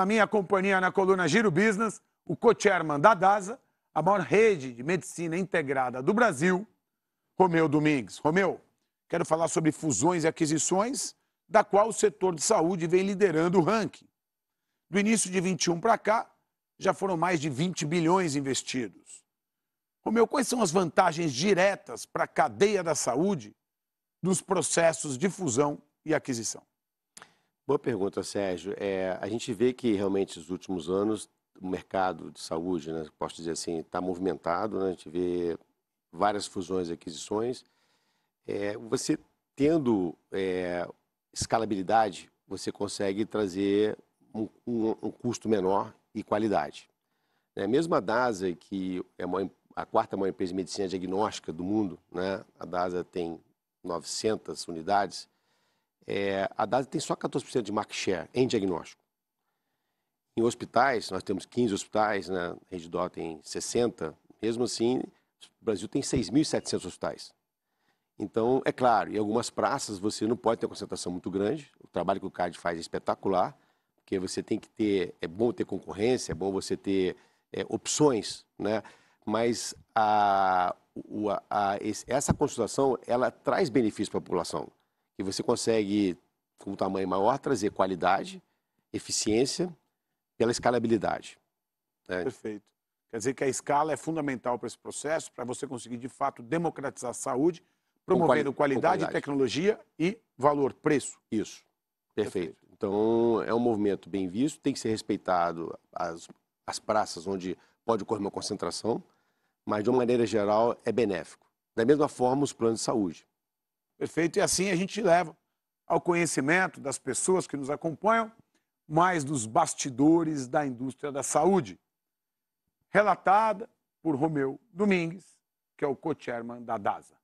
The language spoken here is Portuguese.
na minha companhia na coluna Giro Business, o co-chairman da DASA, a maior rede de medicina integrada do Brasil, Romeu Domingues. Romeu, quero falar sobre fusões e aquisições, da qual o setor de saúde vem liderando o ranking. Do início de 21 para cá, já foram mais de 20 bilhões investidos. Romeu, quais são as vantagens diretas para a cadeia da saúde dos processos de fusão e aquisição? Boa pergunta, Sérgio. É, a gente vê que realmente nos últimos anos o mercado de saúde, né, posso dizer assim, está movimentado, né, a gente vê várias fusões e aquisições. É, você tendo é, escalabilidade, você consegue trazer um, um, um custo menor e qualidade. Né? Mesmo a DASA, que é uma, a quarta maior empresa de medicina diagnóstica do mundo, né? a DASA tem 900 unidades, é, a DASA tem só 14% de market share em diagnóstico. Em hospitais, nós temos 15 hospitais, na né? rede DO tem 60, mesmo assim, o Brasil tem 6.700 hospitais. Então, é claro, em algumas praças você não pode ter uma concentração muito grande, o trabalho que o CAD faz é espetacular, porque você tem que ter, é bom ter concorrência, é bom você ter é, opções, né? mas a, a, a, essa consultação, ela traz benefício para a população. E você consegue, com um tamanho maior, trazer qualidade, eficiência pela escalabilidade. Né? Perfeito. Quer dizer que a escala é fundamental para esse processo, para você conseguir, de fato, democratizar a saúde, promovendo quali qualidade, qualidade, tecnologia e valor, preço. Isso. Perfeito. Perfeito. Então, é um movimento bem visto, tem que ser respeitado as, as praças onde pode ocorrer uma concentração, mas, de uma maneira geral, é benéfico. Da mesma forma, os planos de saúde. Perfeito? E assim a gente leva ao conhecimento das pessoas que nos acompanham mais dos bastidores da indústria da saúde, relatada por Romeu Domingues, que é o co-chairman da DASA.